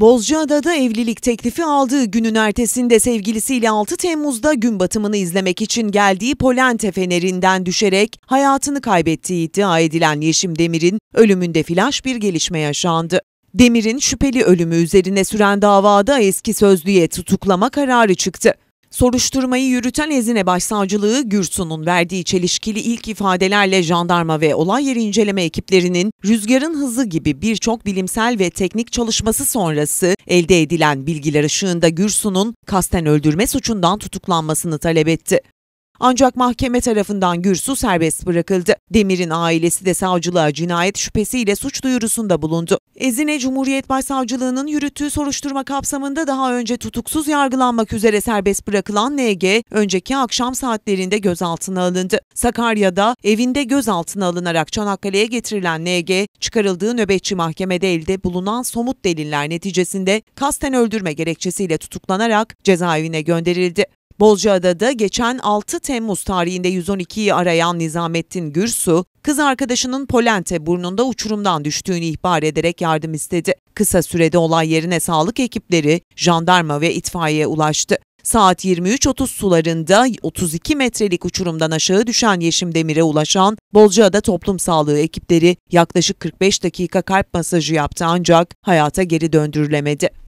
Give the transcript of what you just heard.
Bozcaada'da evlilik teklifi aldığı günün ertesinde sevgilisiyle 6 Temmuz'da gün batımını izlemek için geldiği Polente fenerinden düşerek hayatını kaybettiği iddia edilen Yeşim Demir'in ölümünde flaş bir gelişme yaşandı. Demir'in şüpheli ölümü üzerine süren davada eski sözlüye tutuklama kararı çıktı. Soruşturmayı yürüten Ezine Başsavcılığı Gürsun'un verdiği çelişkili ilk ifadelerle jandarma ve olay yeri inceleme ekiplerinin rüzgarın hızı gibi birçok bilimsel ve teknik çalışması sonrası elde edilen bilgiler ışığında Gürsun'un kasten öldürme suçundan tutuklanmasını talep etti. Ancak mahkeme tarafından Gürsu serbest bırakıldı. Demir'in ailesi de savcılığa cinayet şüphesiyle suç duyurusunda bulundu. Ezine Cumhuriyet Başsavcılığı'nın yürüttüğü soruşturma kapsamında daha önce tutuksuz yargılanmak üzere serbest bırakılan NG, önceki akşam saatlerinde gözaltına alındı. Sakarya'da evinde gözaltına alınarak Çanakkale'ye getirilen NG, çıkarıldığı nöbetçi mahkemede elde bulunan somut deliller neticesinde kasten öldürme gerekçesiyle tutuklanarak cezaevine gönderildi. Bozcaada'da geçen 6 Temmuz tarihinde 112'yi arayan Nizamettin Gürsu, kız arkadaşının Polente burnunda uçurumdan düştüğünü ihbar ederek yardım istedi. Kısa sürede olay yerine sağlık ekipleri, jandarma ve itfaiye ulaştı. Saat 23.30 sularında 32 metrelik uçurumdan aşağı düşen Yeşim Demir'e ulaşan Bolcaada Toplum Sağlığı ekipleri yaklaşık 45 dakika kalp masajı yaptı ancak hayata geri döndürülemedi.